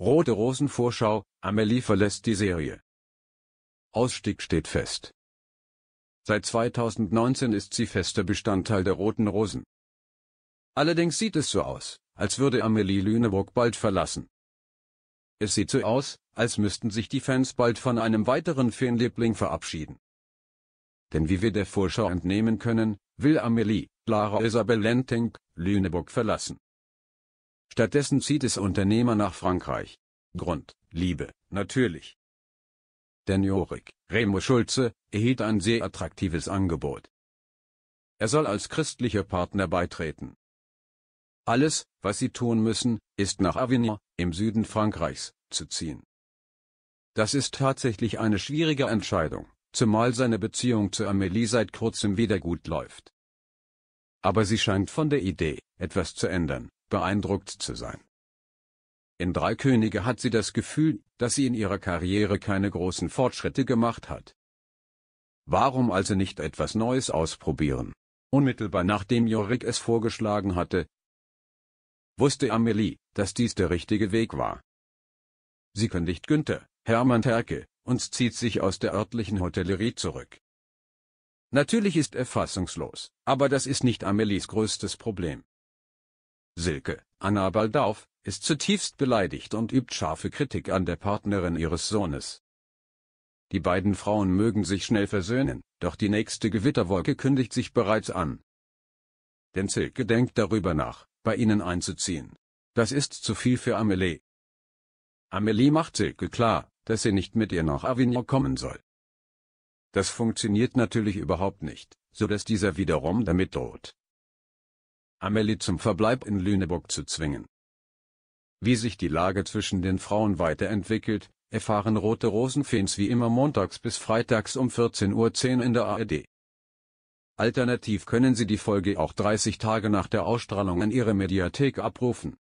Rote Rosen Vorschau, Amelie verlässt die Serie. Ausstieg steht fest. Seit 2019 ist sie fester Bestandteil der Roten Rosen. Allerdings sieht es so aus, als würde Amelie Lüneburg bald verlassen. Es sieht so aus, als müssten sich die Fans bald von einem weiteren Fanliebling verabschieden. Denn wie wir der Vorschau entnehmen können, will Amelie, Lara Isabel Lenting, Lüneburg verlassen. Stattdessen zieht es Unternehmer nach Frankreich. Grund, Liebe, natürlich. Denn Jorik, Remo Schulze, erhielt ein sehr attraktives Angebot. Er soll als christlicher Partner beitreten. Alles, was sie tun müssen, ist nach Avignon, im Süden Frankreichs, zu ziehen. Das ist tatsächlich eine schwierige Entscheidung, zumal seine Beziehung zu Amelie seit kurzem wieder gut läuft. Aber sie scheint von der Idee, etwas zu ändern, beeindruckt zu sein. In Drei Könige hat sie das Gefühl, dass sie in ihrer Karriere keine großen Fortschritte gemacht hat. Warum also nicht etwas Neues ausprobieren? Unmittelbar nachdem Jorik es vorgeschlagen hatte, wusste Amelie, dass dies der richtige Weg war. Sie kündigt Günther, Hermann Terke, und zieht sich aus der örtlichen Hotellerie zurück. Natürlich ist er fassungslos, aber das ist nicht Amelies größtes Problem. Silke, Anna Baldauf, ist zutiefst beleidigt und übt scharfe Kritik an der Partnerin ihres Sohnes. Die beiden Frauen mögen sich schnell versöhnen, doch die nächste Gewitterwolke kündigt sich bereits an. Denn Silke denkt darüber nach, bei ihnen einzuziehen. Das ist zu viel für Amelie. Amelie macht Silke klar, dass sie nicht mit ihr nach Avignon kommen soll. Das funktioniert natürlich überhaupt nicht, so dass dieser wiederum damit droht, Amelie zum Verbleib in Lüneburg zu zwingen. Wie sich die Lage zwischen den Frauen weiterentwickelt, erfahren Rote Rosenfans wie immer montags bis freitags um 14.10 Uhr in der ARD. Alternativ können Sie die Folge auch 30 Tage nach der Ausstrahlung in Ihre Mediathek abrufen